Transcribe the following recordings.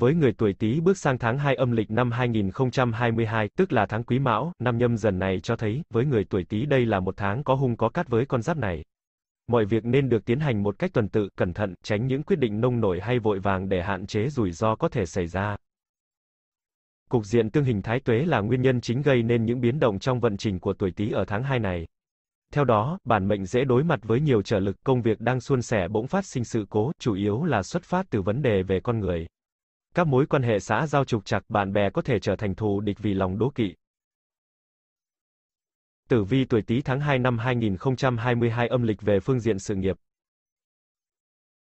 Với người tuổi Tý bước sang tháng 2 âm lịch năm 2022, tức là tháng Quý Mão, năm nhâm dần này cho thấy, với người tuổi Tý đây là một tháng có hung có cát với con giáp này. Mọi việc nên được tiến hành một cách tuần tự, cẩn thận, tránh những quyết định nông nổi hay vội vàng để hạn chế rủi ro có thể xảy ra. Cục diện tương hình thái tuế là nguyên nhân chính gây nên những biến động trong vận trình của tuổi Tý ở tháng 2 này. Theo đó, bản mệnh dễ đối mặt với nhiều trở lực, công việc đang suôn sẻ bỗng phát sinh sự cố, chủ yếu là xuất phát từ vấn đề về con người. Các mối quan hệ xã giao trục trặc bạn bè có thể trở thành thù địch vì lòng đố kỵ. Tử vi tuổi Tý tháng 2 năm 2022 âm lịch về phương diện sự nghiệp.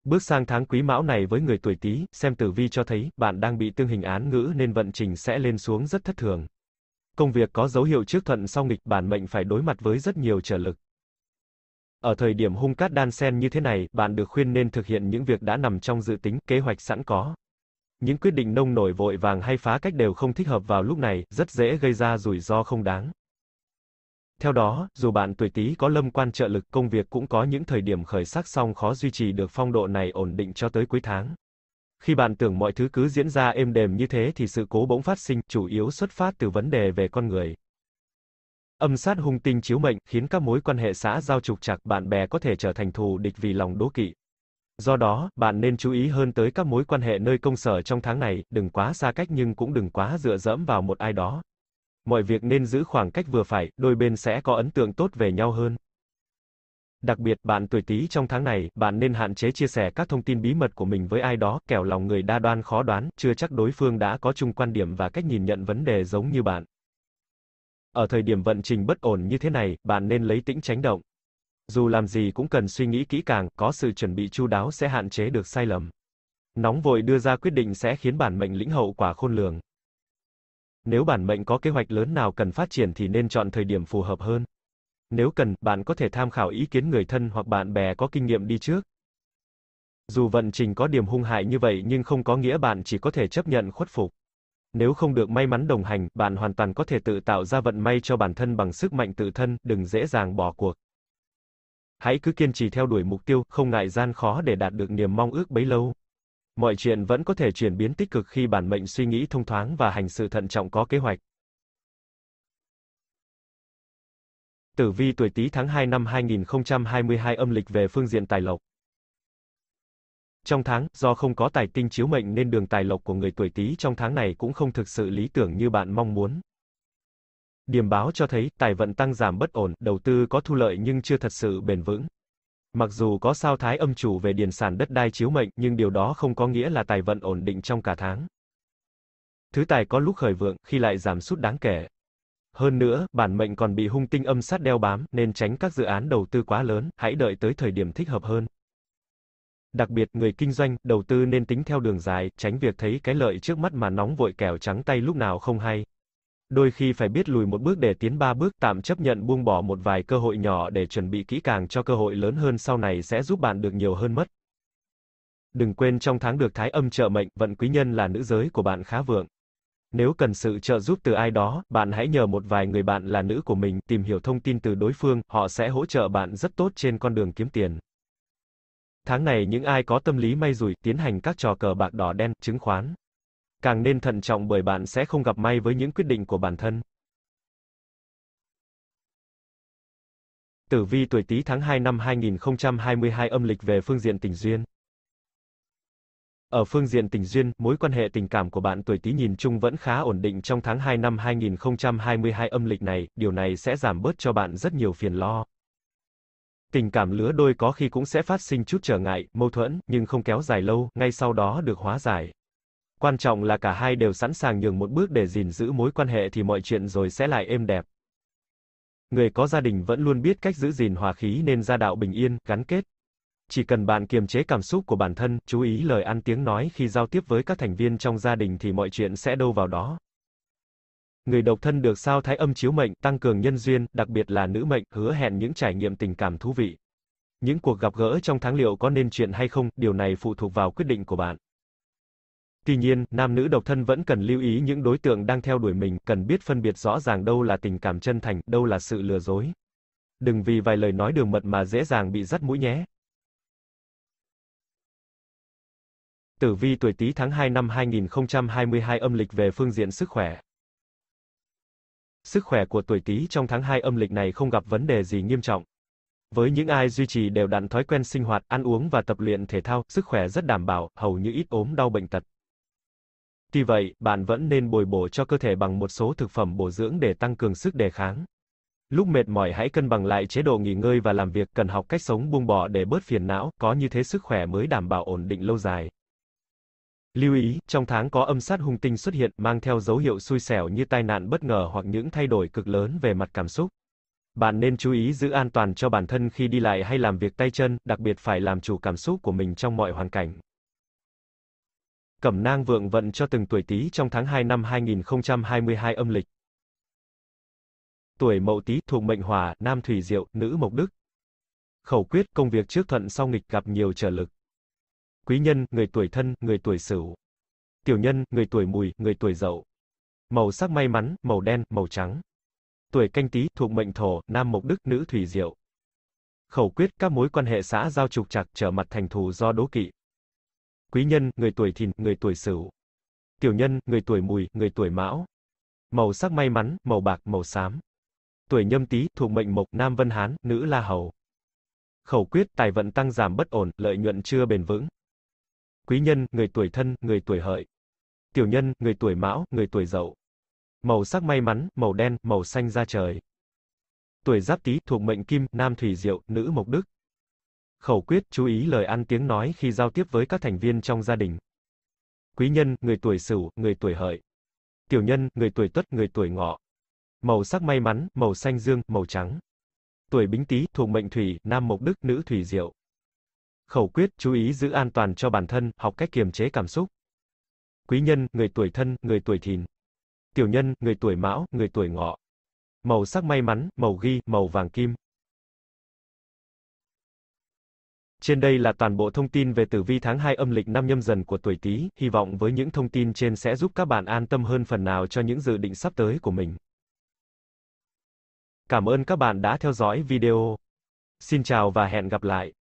Bước sang tháng Quý Mão này với người tuổi Tý, xem tử vi cho thấy bạn đang bị tương hình án ngữ nên vận trình sẽ lên xuống rất thất thường. Công việc có dấu hiệu trước thuận sau nghịch, bản mệnh phải đối mặt với rất nhiều trở lực. Ở thời điểm hung cát đan sen như thế này, bạn được khuyên nên thực hiện những việc đã nằm trong dự tính, kế hoạch sẵn có những quyết định nông nổi vội vàng hay phá cách đều không thích hợp vào lúc này, rất dễ gây ra rủi ro không đáng. Theo đó, dù bạn tuổi Tý có lâm quan trợ lực, công việc cũng có những thời điểm khởi sắc song khó duy trì được phong độ này ổn định cho tới cuối tháng. Khi bạn tưởng mọi thứ cứ diễn ra êm đềm như thế thì sự cố bỗng phát sinh, chủ yếu xuất phát từ vấn đề về con người. Âm sát hung tinh chiếu mệnh khiến các mối quan hệ xã giao trục trặc, bạn bè có thể trở thành thù địch vì lòng đố kỵ, Do đó, bạn nên chú ý hơn tới các mối quan hệ nơi công sở trong tháng này, đừng quá xa cách nhưng cũng đừng quá dựa dẫm vào một ai đó. Mọi việc nên giữ khoảng cách vừa phải, đôi bên sẽ có ấn tượng tốt về nhau hơn. Đặc biệt, bạn tuổi Tý trong tháng này, bạn nên hạn chế chia sẻ các thông tin bí mật của mình với ai đó, kẻo lòng người đa đoan khó đoán, chưa chắc đối phương đã có chung quan điểm và cách nhìn nhận vấn đề giống như bạn. Ở thời điểm vận trình bất ổn như thế này, bạn nên lấy tĩnh tránh động. Dù làm gì cũng cần suy nghĩ kỹ càng, có sự chuẩn bị chu đáo sẽ hạn chế được sai lầm. Nóng vội đưa ra quyết định sẽ khiến bản mệnh lĩnh hậu quả khôn lường. Nếu bản mệnh có kế hoạch lớn nào cần phát triển thì nên chọn thời điểm phù hợp hơn. Nếu cần, bạn có thể tham khảo ý kiến người thân hoặc bạn bè có kinh nghiệm đi trước. Dù vận trình có điểm hung hại như vậy nhưng không có nghĩa bạn chỉ có thể chấp nhận khuất phục. Nếu không được may mắn đồng hành, bạn hoàn toàn có thể tự tạo ra vận may cho bản thân bằng sức mạnh tự thân, đừng dễ dàng bỏ cuộc. Hãy cứ kiên trì theo đuổi mục tiêu, không ngại gian khó để đạt được niềm mong ước bấy lâu. Mọi chuyện vẫn có thể chuyển biến tích cực khi bản mệnh suy nghĩ thông thoáng và hành sự thận trọng có kế hoạch. Tử vi tuổi Tý tháng 2 năm 2022 âm lịch về phương diện tài lộc. Trong tháng, do không có tài tinh chiếu mệnh nên đường tài lộc của người tuổi Tý trong tháng này cũng không thực sự lý tưởng như bạn mong muốn. Điểm báo cho thấy, tài vận tăng giảm bất ổn, đầu tư có thu lợi nhưng chưa thật sự bền vững. Mặc dù có sao thái âm chủ về điền sản đất đai chiếu mệnh, nhưng điều đó không có nghĩa là tài vận ổn định trong cả tháng. Thứ tài có lúc khởi vượng, khi lại giảm sút đáng kể. Hơn nữa, bản mệnh còn bị hung tinh âm sát đeo bám, nên tránh các dự án đầu tư quá lớn, hãy đợi tới thời điểm thích hợp hơn. Đặc biệt, người kinh doanh, đầu tư nên tính theo đường dài, tránh việc thấy cái lợi trước mắt mà nóng vội kẻo trắng tay lúc nào không hay. Đôi khi phải biết lùi một bước để tiến ba bước, tạm chấp nhận buông bỏ một vài cơ hội nhỏ để chuẩn bị kỹ càng cho cơ hội lớn hơn sau này sẽ giúp bạn được nhiều hơn mất. Đừng quên trong tháng được thái âm trợ mệnh, vận quý nhân là nữ giới của bạn khá vượng. Nếu cần sự trợ giúp từ ai đó, bạn hãy nhờ một vài người bạn là nữ của mình, tìm hiểu thông tin từ đối phương, họ sẽ hỗ trợ bạn rất tốt trên con đường kiếm tiền. Tháng này những ai có tâm lý may rủi, tiến hành các trò cờ bạc đỏ đen, chứng khoán càng nên thận trọng bởi bạn sẽ không gặp may với những quyết định của bản thân. Tử vi tuổi Tý tháng 2 năm 2022 âm lịch về phương diện tình duyên. Ở phương diện tình duyên, mối quan hệ tình cảm của bạn tuổi Tý nhìn chung vẫn khá ổn định trong tháng 2 năm 2022 âm lịch này, điều này sẽ giảm bớt cho bạn rất nhiều phiền lo. Tình cảm lứa đôi có khi cũng sẽ phát sinh chút trở ngại, mâu thuẫn, nhưng không kéo dài lâu, ngay sau đó được hóa giải. Quan trọng là cả hai đều sẵn sàng nhường một bước để gìn giữ mối quan hệ thì mọi chuyện rồi sẽ lại êm đẹp. Người có gia đình vẫn luôn biết cách giữ gìn hòa khí nên gia đạo bình yên, gắn kết. Chỉ cần bạn kiềm chế cảm xúc của bản thân, chú ý lời ăn tiếng nói khi giao tiếp với các thành viên trong gia đình thì mọi chuyện sẽ đâu vào đó. Người độc thân được sao thái âm chiếu mệnh, tăng cường nhân duyên, đặc biệt là nữ mệnh, hứa hẹn những trải nghiệm tình cảm thú vị. Những cuộc gặp gỡ trong tháng liệu có nên chuyện hay không, điều này phụ thuộc vào quyết định của bạn. Tuy nhiên, nam nữ độc thân vẫn cần lưu ý những đối tượng đang theo đuổi mình, cần biết phân biệt rõ ràng đâu là tình cảm chân thành, đâu là sự lừa dối. Đừng vì vài lời nói đường mật mà dễ dàng bị dắt mũi nhé. Tử vi tuổi Tý tháng 2 năm 2022 âm lịch về phương diện sức khỏe. Sức khỏe của tuổi Tý trong tháng 2 âm lịch này không gặp vấn đề gì nghiêm trọng. Với những ai duy trì đều đặn thói quen sinh hoạt, ăn uống và tập luyện thể thao, sức khỏe rất đảm bảo, hầu như ít ốm đau bệnh tật. Tuy vậy, bạn vẫn nên bồi bổ cho cơ thể bằng một số thực phẩm bổ dưỡng để tăng cường sức đề kháng. Lúc mệt mỏi hãy cân bằng lại chế độ nghỉ ngơi và làm việc, cần học cách sống buông bỏ để bớt phiền não, có như thế sức khỏe mới đảm bảo ổn định lâu dài. Lưu ý, trong tháng có âm sát hung tinh xuất hiện, mang theo dấu hiệu xui xẻo như tai nạn bất ngờ hoặc những thay đổi cực lớn về mặt cảm xúc. Bạn nên chú ý giữ an toàn cho bản thân khi đi lại hay làm việc tay chân, đặc biệt phải làm chủ cảm xúc của mình trong mọi hoàn cảnh cẩm nang vượng vận cho từng tuổi Tý trong tháng 2 năm 2022 âm lịch. Tuổi Mậu Tý thuộc mệnh Hỏa, nam thủy diệu, nữ mộc đức. Khẩu quyết công việc trước thuận sau nghịch gặp nhiều trở lực. Quý nhân, người tuổi thân, người tuổi Sửu. Tiểu nhân, người tuổi Mùi, người tuổi Dậu. Màu sắc may mắn, màu đen, màu trắng. Tuổi Canh Tý thuộc mệnh Thổ, nam mộc đức, nữ thủy diệu. Khẩu quyết các mối quan hệ xã giao trục trặc trở mặt thành thù do đố kỵ, quý nhân, người tuổi thìn, người tuổi sửu. Tiểu nhân, người tuổi mùi, người tuổi mão. Màu sắc may mắn, màu bạc, màu xám. Tuổi nhâm tý, thuộc mệnh mộc, nam vân hán, nữ la hầu. Khẩu quyết, tài vận tăng giảm bất ổn, lợi nhuận chưa bền vững. Quý nhân, người tuổi thân, người tuổi hợi. Tiểu nhân, người tuổi mão, người tuổi dậu. Màu sắc may mắn, màu đen, màu xanh da trời. Tuổi giáp tý thuộc mệnh kim, nam thủy diệu, nữ mộc đức. Khẩu quyết, chú ý lời ăn tiếng nói khi giao tiếp với các thành viên trong gia đình. Quý nhân, người tuổi Sửu, người tuổi Hợi. Tiểu nhân, người tuổi Tuất, người tuổi Ngọ. Màu sắc may mắn, màu xanh dương, màu trắng. Tuổi Bính Tý, thuộc mệnh thủy, nam mộc đức, nữ thủy diệu. Khẩu quyết, chú ý giữ an toàn cho bản thân, học cách kiềm chế cảm xúc. Quý nhân, người tuổi thân, người tuổi thìn. Tiểu nhân, người tuổi mão, người tuổi ngọ. Màu sắc may mắn, màu ghi, màu vàng kim. Trên đây là toàn bộ thông tin về tử vi tháng 2 âm lịch năm nhâm dần của tuổi Tý, hy vọng với những thông tin trên sẽ giúp các bạn an tâm hơn phần nào cho những dự định sắp tới của mình. Cảm ơn các bạn đã theo dõi video. Xin chào và hẹn gặp lại.